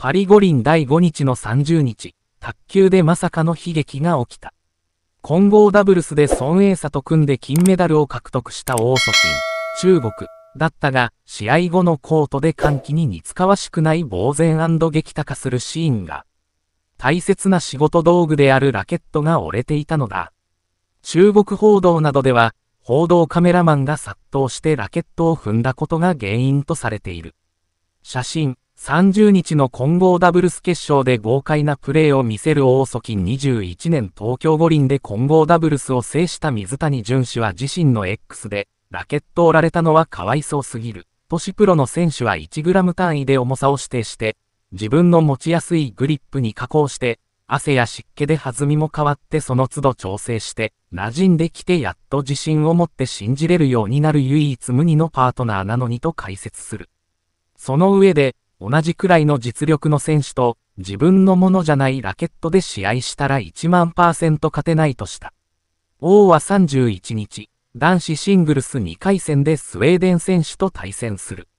パリ五輪第5日の30日、卓球でまさかの悲劇が起きた。混合ダブルスで孫栄イと組んで金メダルを獲得した王祖金、中国、だったが、試合後のコートで歓喜に似つかわしくない呆然激高するシーンが、大切な仕事道具であるラケットが折れていたのだ。中国報道などでは、報道カメラマンが殺到してラケットを踏んだことが原因とされている。写真、30日の混合ダブルス決勝で豪快なプレーを見せる大金21年東京五輪で混合ダブルスを制した水谷淳氏は自身の X で、ラケット折られたのはかわいそうすぎる。都市プロの選手は 1g 単位で重さを指定して、自分の持ちやすいグリップに加工して、汗や湿気で弾みも変わってその都度調整して、馴染んできてやっと自信を持って信じれるようになる唯一無二のパートナーなのにと解説する。その上で、同じくらいの実力の選手と、自分のものじゃないラケットで試合したら1万パーセント勝てないとした。王は31日、男子シングルス2回戦でスウェーデン選手と対戦する。